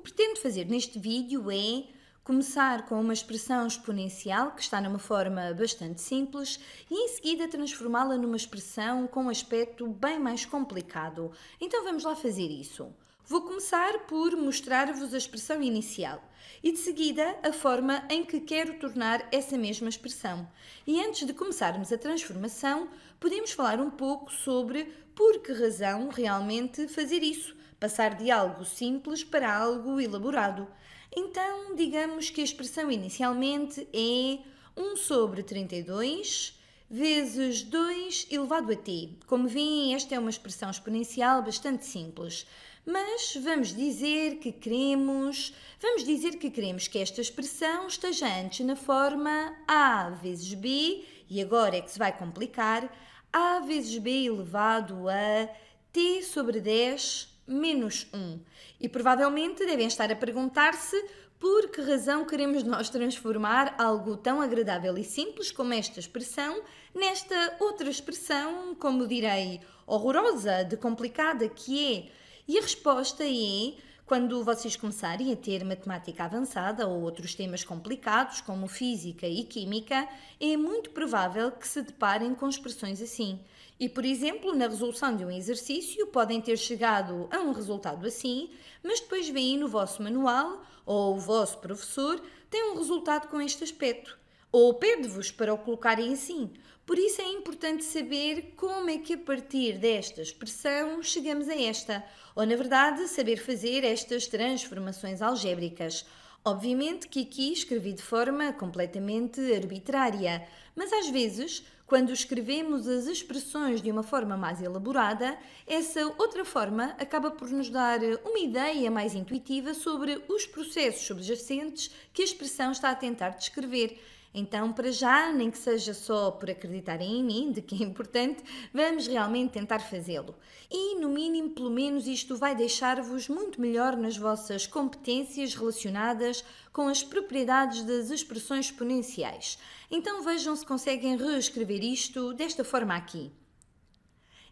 pretendo fazer neste vídeo é começar com uma expressão exponencial que está numa forma bastante simples e em seguida transformá-la numa expressão com um aspecto bem mais complicado. Então vamos lá fazer isso. Vou começar por mostrar-vos a expressão inicial e de seguida a forma em que quero tornar essa mesma expressão. E antes de começarmos a transformação, podemos falar um pouco sobre por que razão realmente fazer isso passar de algo simples para algo elaborado. Então, digamos que a expressão inicialmente é 1 sobre 32 vezes 2 elevado a t. Como veem, esta é uma expressão exponencial bastante simples. Mas vamos dizer que queremos, vamos dizer que queremos que esta expressão esteja antes na forma a vezes b, e agora é que se vai complicar, a vezes b elevado a t sobre 10 menos um. E provavelmente devem estar a perguntar-se por que razão queremos nós transformar algo tão agradável e simples como esta expressão nesta outra expressão, como direi, horrorosa, de complicada que é. E a resposta é quando vocês começarem a ter matemática avançada ou outros temas complicados, como física e química, é muito provável que se deparem com expressões assim. E, por exemplo, na resolução de um exercício, podem ter chegado a um resultado assim, mas depois veem no vosso manual ou o vosso professor tem um resultado com este aspecto. Ou pede-vos para o colocarem assim. Por isso é importante saber como é que a partir desta expressão chegamos a esta, ou na verdade saber fazer estas transformações algébricas. Obviamente que aqui escrevi de forma completamente arbitrária, mas às vezes quando escrevemos as expressões de uma forma mais elaborada, essa outra forma acaba por nos dar uma ideia mais intuitiva sobre os processos subjacentes que a expressão está a tentar descrever então, para já, nem que seja só por acreditar em mim, de que é importante, vamos realmente tentar fazê-lo. E, no mínimo, pelo menos, isto vai deixar-vos muito melhor nas vossas competências relacionadas com as propriedades das expressões exponenciais. Então, vejam se conseguem reescrever isto desta forma aqui.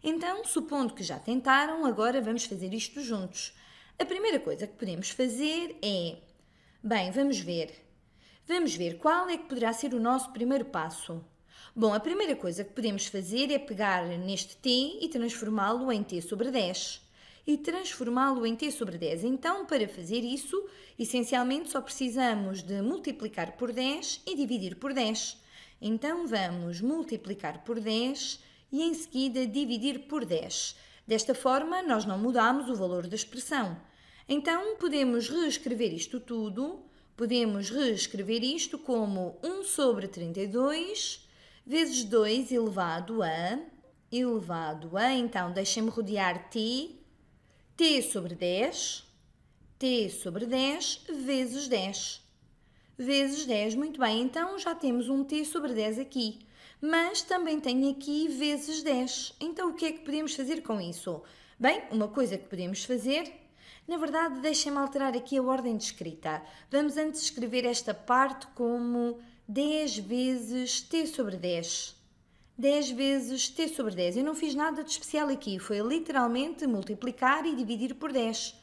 Então, supondo que já tentaram, agora vamos fazer isto juntos. A primeira coisa que podemos fazer é. Bem, vamos ver. Vamos ver qual é que poderá ser o nosso primeiro passo. Bom, a primeira coisa que podemos fazer é pegar neste t e transformá-lo em t sobre 10. E transformá-lo em t sobre 10. Então, para fazer isso, essencialmente só precisamos de multiplicar por 10 e dividir por 10. Então, vamos multiplicar por 10 e em seguida dividir por 10. Desta forma, nós não mudamos o valor da expressão. Então, podemos reescrever isto tudo Podemos reescrever isto como 1 sobre 32 vezes 2 elevado a elevado a, então deixem-me rodear t, t sobre 10, t sobre 10 vezes 10. Vezes 10, muito bem, então já temos um t sobre 10 aqui. Mas também tenho aqui vezes 10. Então o que é que podemos fazer com isso? Bem, uma coisa que podemos fazer na verdade, deixem-me alterar aqui a ordem de escrita. Vamos antes escrever esta parte como 10 vezes t sobre 10. 10 vezes t sobre 10. Eu não fiz nada de especial aqui, foi literalmente multiplicar e dividir por 10.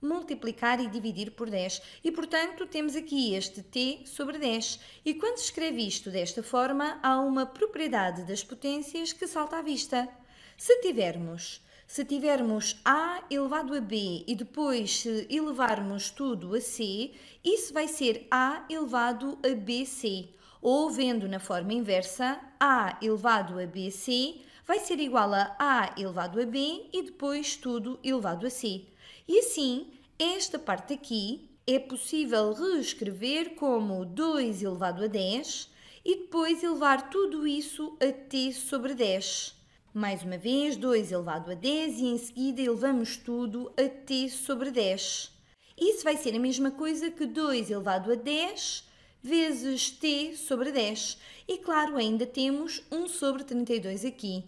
Multiplicar e dividir por 10. E, portanto, temos aqui este t sobre 10. E quando se escreve isto desta forma, há uma propriedade das potências que salta à vista. Se tivermos se tivermos A elevado a B e depois elevarmos tudo a C, isso vai ser A elevado a BC. Ou, vendo na forma inversa, A elevado a BC vai ser igual a A elevado a B e depois tudo elevado a C. E assim, esta parte aqui é possível reescrever como 2 elevado a 10 e depois elevar tudo isso a t sobre 10. Mais uma vez, 2 elevado a 10 e em seguida elevamos tudo a t sobre 10. Isso vai ser a mesma coisa que 2 elevado a 10 vezes t sobre 10. E claro, ainda temos 1 sobre 32 aqui.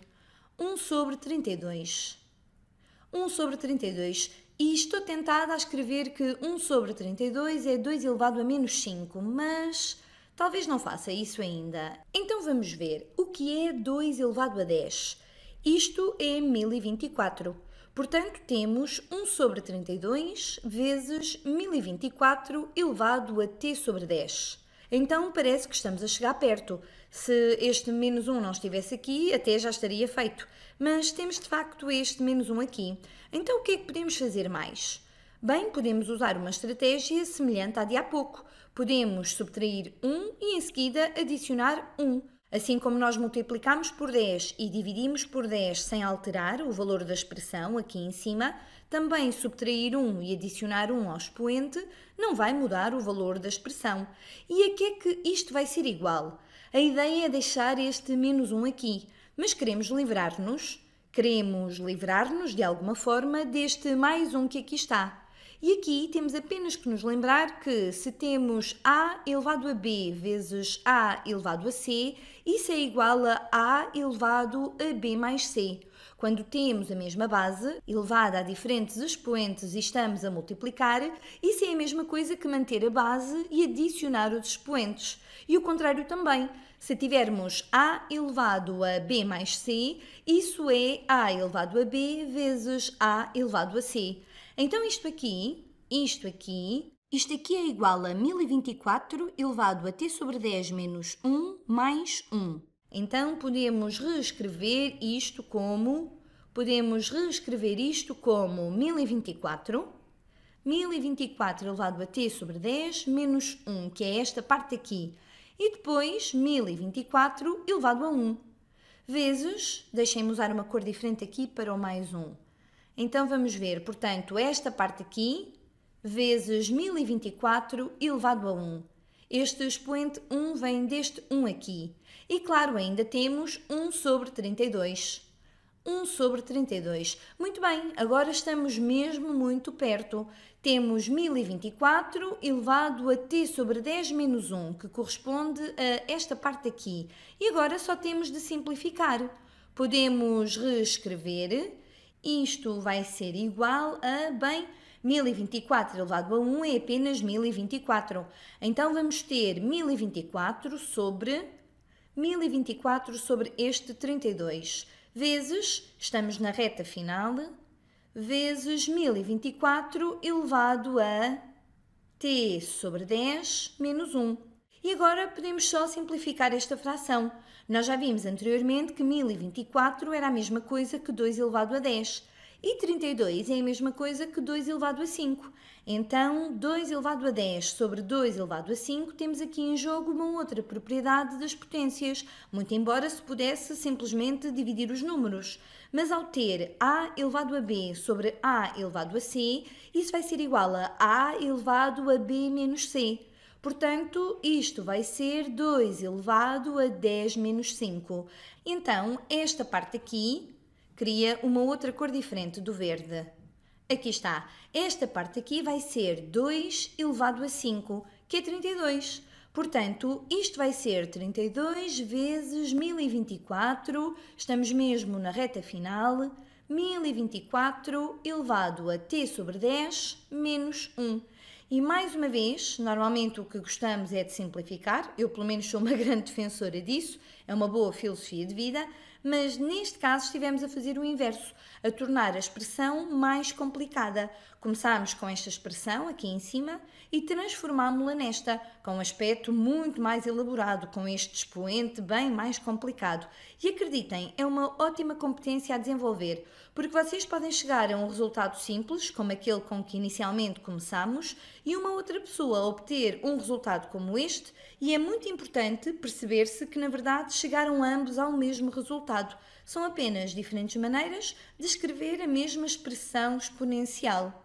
1 sobre 32. 1 sobre 32. E estou tentada a escrever que 1 sobre 32 é 2 elevado a menos 5, mas talvez não faça isso ainda. Então vamos ver o que é 2 elevado a 10. Isto é 1024. Portanto, temos 1 sobre 32 vezes 1024 elevado a t sobre 10. Então, parece que estamos a chegar perto. Se este menos 1 não estivesse aqui, até já estaria feito. Mas temos, de facto, este menos 1 aqui. Então, o que é que podemos fazer mais? Bem, podemos usar uma estratégia semelhante à de há pouco. Podemos subtrair 1 e, em seguida, adicionar 1. Assim como nós multiplicamos por 10 e dividimos por 10 sem alterar o valor da expressão aqui em cima, também subtrair 1 e adicionar 1 ao expoente não vai mudar o valor da expressão. E a que é que isto vai ser igual? A ideia é deixar este menos 1 aqui, mas queremos livrar-nos, queremos livrar-nos de alguma forma deste mais 1 que aqui está. E aqui temos apenas que nos lembrar que se temos A elevado a B vezes A elevado a C, isso é igual a A elevado a B mais C. Quando temos a mesma base, elevada a diferentes expoentes e estamos a multiplicar, isso é a mesma coisa que manter a base e adicionar os expoentes. E o contrário também. Se tivermos A elevado a B mais C, isso é A elevado a B vezes A elevado a C. Então isto aqui, isto aqui, isto aqui é igual a 1024 elevado a t sobre 10 menos 1 mais 1. Então podemos reescrever isto como podemos reescrever isto como 1024 1024 elevado a t sobre 10 menos 1, que é esta parte aqui, e depois 1024 elevado a 1, vezes, deixem-me usar uma cor diferente aqui para o mais 1, então vamos ver, portanto, esta parte aqui vezes 1024 elevado a 1. Este expoente 1 vem deste 1 aqui. E claro, ainda temos 1 sobre 32. 1 sobre 32. Muito bem, agora estamos mesmo muito perto. Temos 1024 elevado a t sobre 10 menos 1, que corresponde a esta parte aqui. E agora só temos de simplificar. Podemos reescrever isto vai ser igual a, bem, 1024 elevado a 1 é apenas 1024. Então vamos ter 1024 sobre 1024 sobre este 32 vezes, estamos na reta final, vezes 1024 elevado a t sobre 10 menos 1. E agora podemos só simplificar esta fração. Nós já vimos anteriormente que 1024 era a mesma coisa que 2 elevado a 10 e 32 é a mesma coisa que 2 elevado a 5. Então, 2 elevado a 10 sobre 2 elevado a 5, temos aqui em jogo uma outra propriedade das potências, muito embora se pudesse simplesmente dividir os números. Mas ao ter A elevado a B sobre A elevado a C, isso vai ser igual a A elevado a B menos C. Portanto, isto vai ser 2 elevado a 10 menos 5. Então, esta parte aqui cria uma outra cor diferente do verde. Aqui está. Esta parte aqui vai ser 2 elevado a 5, que é 32. Portanto, isto vai ser 32 vezes 1024, estamos mesmo na reta final, 1024 elevado a t sobre 10 menos 1. E mais uma vez, normalmente o que gostamos é de simplificar, eu pelo menos sou uma grande defensora disso, é uma boa filosofia de vida, mas neste caso estivemos a fazer o inverso, a tornar a expressão mais complicada. Começámos com esta expressão aqui em cima e transformámo-la nesta, com um aspecto muito mais elaborado, com este expoente bem mais complicado. E acreditem, é uma ótima competência a desenvolver, porque vocês podem chegar a um resultado simples, como aquele com que inicialmente começamos, e uma outra pessoa obter um resultado como este, e é muito importante perceber-se que na verdade chegaram ambos ao mesmo resultado. São apenas diferentes maneiras de escrever a mesma expressão exponencial.